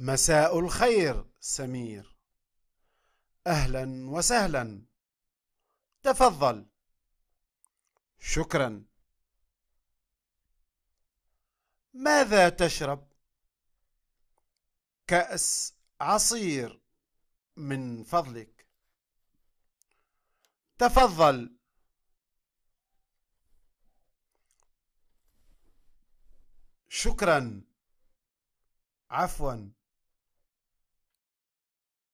مساء الخير سمير اهلا وسهلا تفضل شكرا ماذا تشرب كاس عصير من فضلك تفضل شكرا عفوا